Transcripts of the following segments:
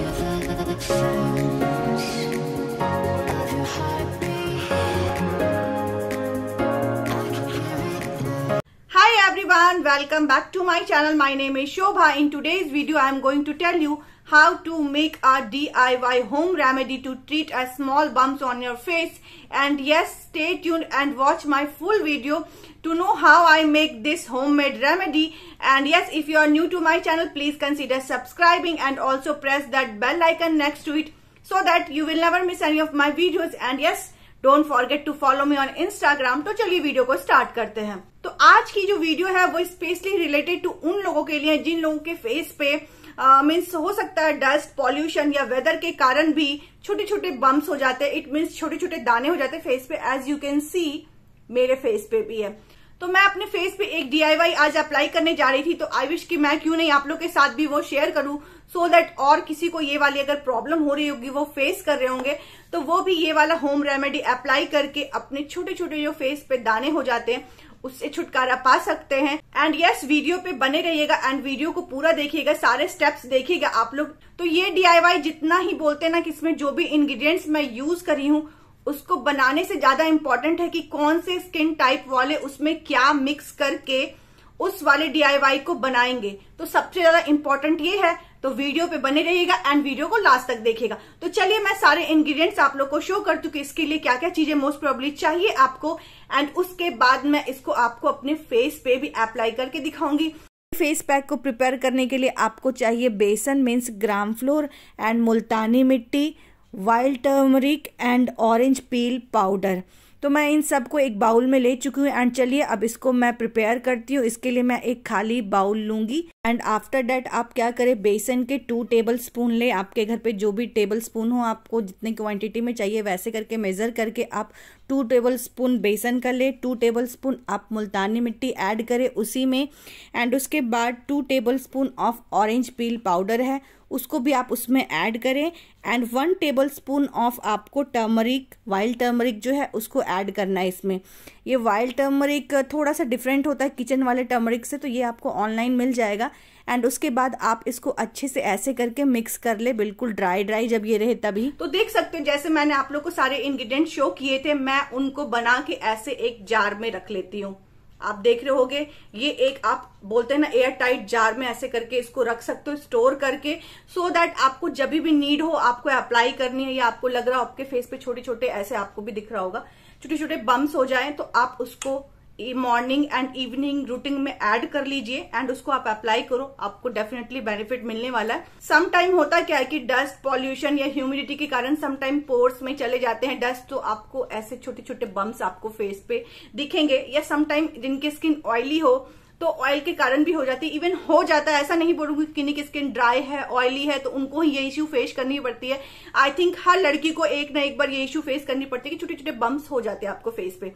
Thank you. everyone welcome back to my channel my name is Shobha in today's video I am going to tell you how to make a DIY home remedy to treat a small bumps on your face and yes stay tuned and watch my full video to know how I make this homemade remedy and yes if you are new to my channel please consider subscribing and also press that bell icon next to it so that you will never miss any of my videos and yes don't forget to follow me on Instagram तो चलिए video को start करते हैं तो आज की जो video है वो स्पेशली रिलेटेड टू उन लोगों के लिए जिन लोगों के फेस पे मीन्स uh, हो सकता है डस्ट पॉल्यूशन या वेदर के कारण भी छोटे छोटे बम्प हो जाते हैं इट मीन्स छोटे छोटे दाने हो जाते हैं फेस पे एज यू कैन सी मेरे फेस पे भी है तो मैं अपने फेस पे एक डीआईवाई आज अप्लाई करने जा रही थी तो आई विश कि मैं क्यों नहीं आप लोग के साथ भी वो शेयर करूं सो so दैट और किसी को ये वाली अगर प्रॉब्लम हो रही होगी वो फेस कर रहे होंगे तो वो भी ये वाला होम रेमेडी अप्लाई करके अपने छोटे छोटे जो फेस पे दाने हो जाते हैं उससे छुटकारा पा सकते हैं एंड यस yes, वीडियो पे बने रहिएगा एंड वीडियो को पूरा देखिएगा सारे स्टेप्स देखिएगा आप लोग तो ये डीआईवाई जितना ही बोलते हैं ना कि इसमें जो भी इंग्रेडिएंट्स मैं यूज करी हूँ उसको बनाने से ज्यादा इम्पोर्टेंट है कि कौन से स्किन टाइप वाले उसमें क्या मिक्स करके उस वाले डीआईवाई को बनाएंगे तो सबसे ज्यादा इम्पोर्टेंट ये है तो वीडियो पे बने रहिएगा एंड वीडियो को लास्ट तक देखिएगा तो चलिए मैं सारे इंग्रेडिएंट्स आप लोग को शो कर चुकी इसके लिए क्या क्या चीजें मोस्ट प्रॉब्ली चाहिए आपको एंड उसके बाद मैं इसको आपको अपने फेस पे भी अप्लाई करके दिखाऊंगी फेस पैक को प्रिपेयर करने के लिए आपको चाहिए besan means gram flour and multani mitti wild turmeric and orange peel powder तो मैं इन सबको एक बाउल में ले चुकी हूँ एंड चलिए अब इसको मैं प्रिपेयर करती हूँ इसके लिए मैं एक खाली बाउल लूँगी एंड आफ्टर डैट आप क्या करें बेसन के टू टेबल स्पून लें आपके घर पे जो भी टेबल स्पून हो आपको जितने क्वांटिटी में चाहिए वैसे करके मेज़र करके आप टू टेबल स्पून बेसन का लें टू टेबल स्पून आप मुल्तानी मिट्टी ऐड करें उसी में एंड उसके बाद two tablespoon of orange peel powder है उसको भी आप उसमें ऐड करें and one tablespoon of आपको टर्मरिक वाइल्ड टर्मरिक जो है उसको ऐड करना है इसमें ये वाइल्ड टर्मरिक थोड़ा सा डिफरेंट होता है किचन वाले टर्मरिक से तो ये आपको ऑनलाइन मिल जाएगा एंड उसके बाद आप इसको अच्छे से ऐसे करके मिक्स कर ले बिल्कुल ड्राई ड्राई जब ये रहे तभी तो देख सकते हो जैसे मैंने आप लोग को सारे इंग्रीडियंट शो किए थे मैं उनको बना के ऐसे एक जार में रख लेती हूँ आप देख रहे होगे ये एक आप बोलते हैं ना एयर टाइट जार में ऐसे करके इसको रख सकते हो स्टोर करके सो so दैट आपको जब भी नीड हो आपको अप्लाई करनी है या आपको लग रहा हो आपके फेस पे छोटे छोटे ऐसे आपको भी दिख रहा होगा छोटे छोटे बम्स हो जाए तो आप उसको मॉर्निंग एंड इवनिंग रूटीन में ऐड कर लीजिए एंड उसको आप अप्लाई करो आपको डेफिनेटली बेनिफिट मिलने वाला है सम टाइम होता क्या है कि डस्ट पॉल्यूशन या ह्यूमिडिटी के कारण सम टाइम पोर्स में चले जाते हैं डस्ट तो आपको ऐसे छोटे छोटे बम्स आपको फेस पे दिखेंगे या समटाइम जिनकी स्किन ऑयली हो तो ऑयल के कारण भी हो जाती है इवन हो जाता है ऐसा नहीं बोलूंगी किन्नी की स्किन ड्राई है ऑयली है तो उनको ही ये इश्यू फेस करनी पड़ती है आई थिंक हर लड़की को एक ना एक बार ये इश्यू फेस करनी पड़ती है कि छोटे छोटे बम्प हो जाते हैं आपको फेस पे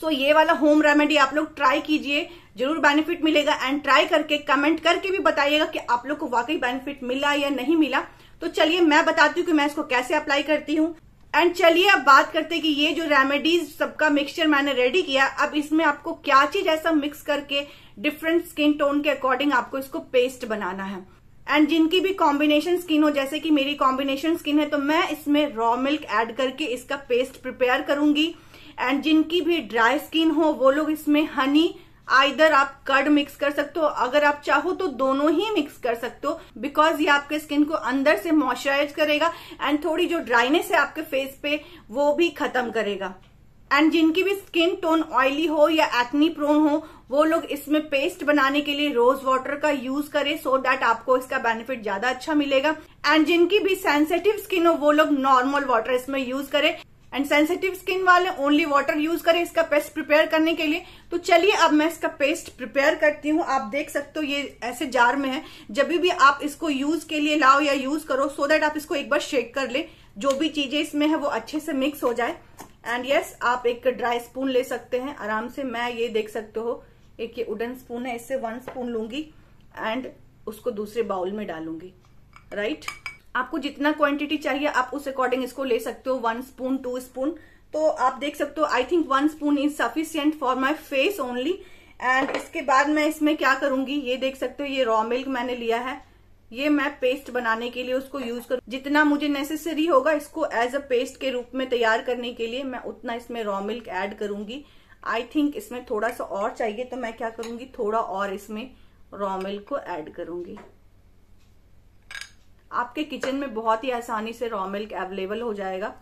सो so, ये वाला होम रेमेडी आप लोग ट्राई कीजिए जरूर बेनिफिट मिलेगा एंड ट्राई करके कमेंट करके भी बताइएगा कि आप लोग को वाकई बेनिफिट मिला या नहीं मिला तो चलिए मैं बताती हूँ कि मैं इसको कैसे अप्लाई करती हूँ एंड चलिए अब बात करते हैं कि ये जो रेमेडीज सबका मिक्सचर मैंने रेडी किया अब इसमें आपको क्या चीज ऐसा मिक्स करके डिफरेंट स्किन टोन के अकॉर्डिंग आपको इसको पेस्ट बनाना है एंड जिनकी भी कॉम्बिनेशन स्किन हो जैसे कि मेरी कॉम्बिनेशन स्किन है तो मैं इसमें रॉ मिल्क ऐड करके इसका पेस्ट प्रिपेयर करूंगी एंड जिनकी भी ड्राई स्किन हो वो लोग इसमें हनी आइदर आप कर्ड मिक्स कर सकते हो अगर आप चाहो तो दोनों ही मिक्स कर सकते हो बिकॉज ये आपके स्किन को अंदर से मॉइस्चराइज करेगा एंड थोड़ी जो ड्राइनेस है आपके फेस पे वो भी खत्म करेगा एंड जिनकी भी स्किन टोन ऑयली हो या एक्नी प्रोन हो वो लोग इसमें पेस्ट बनाने के लिए रोज वाटर का यूज करें सो so दैट आपको इसका बेनिफिट ज्यादा अच्छा मिलेगा एंड जिनकी भी सेंसिटिव स्किन हो वो लोग नॉर्मल वाटर इसमें यूज करें एंड सेंसिटिव स्किन वाले ओनली वाटर यूज करें इसका पेस्ट प्रिपेयर करने के लिए तो चलिए अब मैं इसका पेस्ट प्रिपेयर करती हूँ आप देख सकते हो ये ऐसे जार में है जब भी आप इसको यूज के लिए लाओ या यूज करो सो so देट आप इसको एक बार शेक कर ले जो भी चीजें इसमें है वो अच्छे से मिक्स हो जाए एंड यस yes, आप एक ड्राई स्पून ले सकते हैं आराम से मैं ये देख सकते हो एक ये उडन स्पून है इससे वन स्पून लूंगी एंड उसको दूसरे बाउल में डालूंगी राइट right? आपको जितना क्वांटिटी चाहिए आप उस अकॉर्डिंग इसको ले सकते हो वन स्पून टू स्पून तो आप देख सकते हो I think one spoon is sufficient for my face only and इसके बाद मैं इसमें क्या करूंगी ये देख सकते हो ये रॉ मिल्क मैंने लिया है ये मैं पेस्ट बनाने के लिए उसको यूज करूँ जितना मुझे नेसेसरी होगा इसको एज अ पेस्ट के रूप में तैयार करने के लिए मैं उतना इसमें रॉ मिल्क एड करूंगी आई थिंक इसमें थोड़ा सा और चाहिए तो मैं क्या करूंगी थोड़ा और इसमें रॉ मिल्क को एड करूंगी आपके किचन में बहुत ही आसानी से रॉ मिल्क अवेलेबल हो जाएगा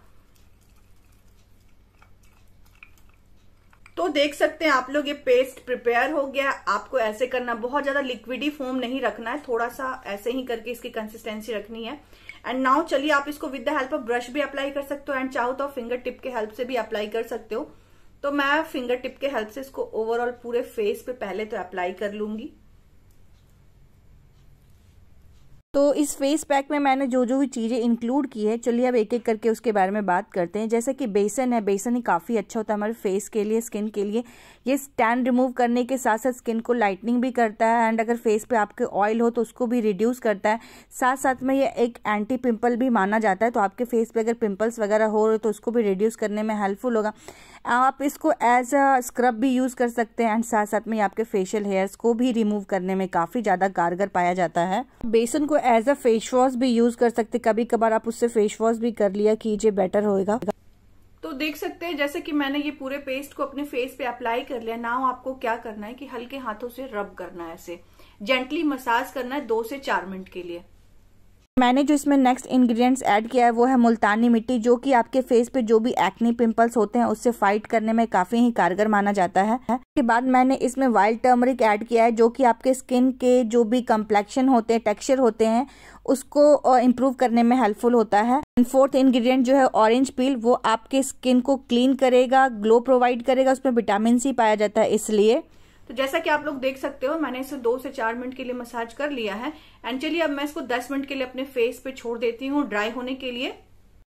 तो देख सकते हैं आप लोग ये पेस्ट प्रिपेयर हो गया आपको ऐसे करना बहुत ज्यादा लिक्विडी फॉर्म नहीं रखना है थोड़ा सा ऐसे ही करके इसकी कंसिस्टेंसी रखनी है एंड नाउ चलिए आप इसको with the help of brush भी अप्लाई कर सकते हो एंड चाहो तो फिंगर टिप के हेल्प से भी अप्लाई कर सकते हो तो मैं फिंगर टिप के हेल्प से इसको ओवरऑल पूरे फेस पे पहले तो अप्लाई कर लूंगी तो इस फेस पैक में मैंने जो जो भी चीज़ें इंक्लूड की है चलिए अब एक एक करके उसके बारे में बात करते हैं जैसे कि बेसन है बेसन ही काफ़ी अच्छा होता है हमारे फेस के लिए स्किन के लिए ये स्टैन रिमूव करने के साथ साथ स्किन को लाइटनिंग भी करता है एंड अगर फेस पे आपके ऑयल हो तो उसको भी रिड्यूस करता है साथ साथ में ये एक एंटी पिम्पल भी माना जाता है तो आपके फेस पे अगर पिम्पल्स वगैरह हो तो उसको भी रिड्यूस करने में हेल्पफुल होगा आप इसको एज अ स्क्रब भी यूज़ कर सकते हैं एंड साथ साथ में आपके फेशियल हेयर्स को भी रिमूव करने में काफ़ी ज़्यादा कारगर पाया जाता है बेसन को एज अ फेस वॉश भी यूज़ कर सकते कभी कभार आप उससे फेस वॉश भी कर लिया कीजिए बेटर होएगा तो देख सकते हैं जैसे कि मैंने ये पूरे पेस्ट को अपने फेस पे अप्लाई कर लिया नाउ आपको क्या करना है कि हल्के हाथों से रब करना है ऐसे जेंटली मसाज करना है दो से चार मिनट के लिए मैंने जो इसमें नेक्स्ट इंग्रेडिएंट्स ऐड किया है वो है मुल्तानी मिट्टी जो कि आपके फेस पे जो भी एक्नी पिंपल्स होते हैं उससे फाइट करने में काफी ही कारगर माना जाता है के बाद मैंने इसमें वाइल्ड टर्मरिक ऐड किया है जो कि आपके स्किन के जो भी कम्प्लेक्शन होते हैं टेक्सचर होते हैं उसको इम्प्रूव करने में हेल्पफुल होता है एंड फोर्थ इंग्रेडिएंट जो है ऑरेंज पील वो आपके स्किन को क्लीन करेगा ग्लो प्रोवाइड करेगा उसमें विटामिन सी पाया जाता है इसलिए तो जैसा कि आप लोग देख सकते हो मैंने इसे दो से चार मिनट के लिए मसाज कर लिया है एंड चलिए अब मैं इसको दस मिनट के लिए अपने फेस पे छोड़ देती हूँ ड्राई होने के लिए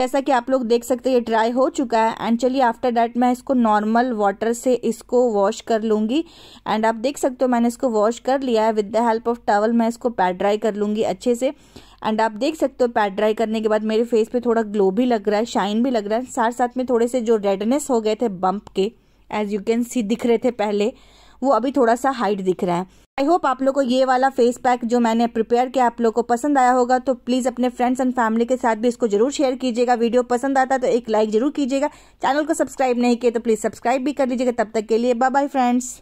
जैसा कि आप लोग देख सकते हैं ये ड्राई हो चुका है एंड चलिए आफ्टर डैट मैं इसको नॉर्मल वाटर से इसको वॉश कर लूँगी एंड आप देख सकते हो मैंने इसको वॉश कर लिया है with the help of towel मैं इसको पैड ड्राई कर लूँगी अच्छे से एंड आप देख सकते हो पैड ड्राई करने के बाद मेरे फेस पे थोड़ा ग्लो भी लग रहा है शाइन भी लग रहा है साथ साथ में थोड़े से जो रेडनेस हो गए थे बम्प के एज यू कैन सी दिख रहे थे पहले वो अभी थोड़ा सा हाइट दिख रहा है आई होप आप लोग को ये वाला फेस पैक जो मैंने प्रिपेयर किया आप लोग को पसंद आया होगा तो प्लीज़ अपने फ्रेंड्स एंड फैमिली के साथ भी इसको जरूर शेयर कीजिएगा वीडियो पसंद आता है तो एक लाइक जरूर कीजिएगा चैनल को सब्सक्राइब नहीं किया तो प्लीज़ सब्सक्राइब भी कर लीजिएगा तब तक के लिए बाय बाय फ्रेंड्स